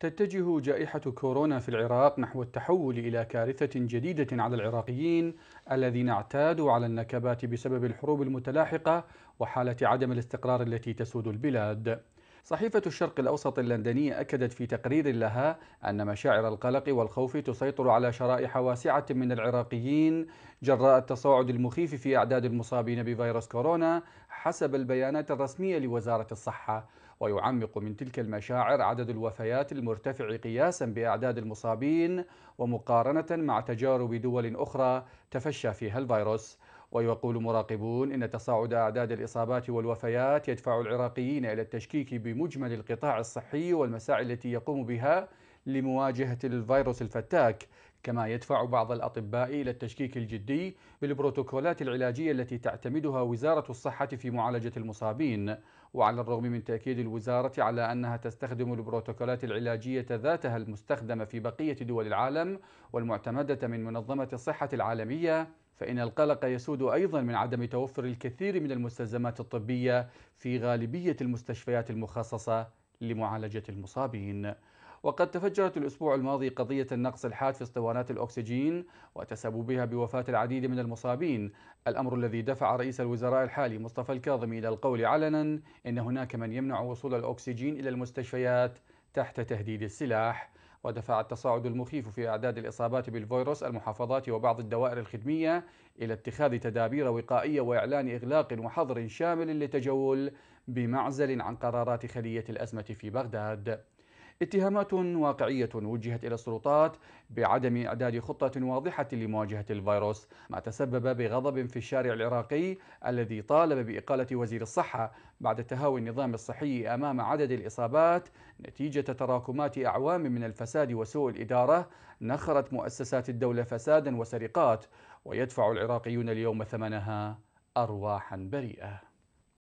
تتجه جائحة كورونا في العراق نحو التحول إلى كارثة جديدة على العراقيين الذين اعتادوا على النكبات بسبب الحروب المتلاحقة وحالة عدم الاستقرار التي تسود البلاد. صحيفة الشرق الأوسط اللندنية أكدت في تقرير لها أن مشاعر القلق والخوف تسيطر على شرائح واسعة من العراقيين جراء التصاعد المخيف في أعداد المصابين بفيروس كورونا حسب البيانات الرسمية لوزارة الصحة. ويعمق من تلك المشاعر عدد الوفيات المرتفع قياسا باعداد المصابين ومقارنه مع تجارب دول اخرى تفشى فيها الفيروس ويقول مراقبون ان تصاعد اعداد الاصابات والوفيات يدفع العراقيين الى التشكيك بمجمل القطاع الصحي والمساعي التي يقوم بها لمواجهه الفيروس الفتاك كما يدفع بعض الأطباء إلى التشكيك الجدي بالبروتوكولات العلاجية التي تعتمدها وزارة الصحة في معالجة المصابين وعلى الرغم من تأكيد الوزارة على أنها تستخدم البروتوكولات العلاجية ذاتها المستخدمة في بقية دول العالم والمعتمدة من منظمة الصحة العالمية فإن القلق يسود أيضا من عدم توفر الكثير من المستلزمات الطبية في غالبية المستشفيات المخصصة لمعالجة المصابين وقد تفجرت الأسبوع الماضي قضية النقص الحاد في اسطوانات الأكسجين وتسببها بوفاة العديد من المصابين الأمر الذي دفع رئيس الوزراء الحالي مصطفى الكاظمي إلى القول علنا إن هناك من يمنع وصول الأكسجين إلى المستشفيات تحت تهديد السلاح ودفع التصاعد المخيف في أعداد الإصابات بالفيروس المحافظات وبعض الدوائر الخدمية إلى اتخاذ تدابير وقائية وإعلان إغلاق وحظر شامل للتجول بمعزل عن قرارات خلية الأزمة في بغداد اتهامات واقعية وجهت إلى السلطات بعدم إعداد خطة واضحة لمواجهة الفيروس ما تسبب بغضب في الشارع العراقي الذي طالب بإقالة وزير الصحة بعد تهاوي النظام الصحي أمام عدد الإصابات نتيجة تراكمات أعوام من الفساد وسوء الإدارة نخرت مؤسسات الدولة فسادا وسرقات ويدفع العراقيون اليوم ثمنها أرواحا بريئة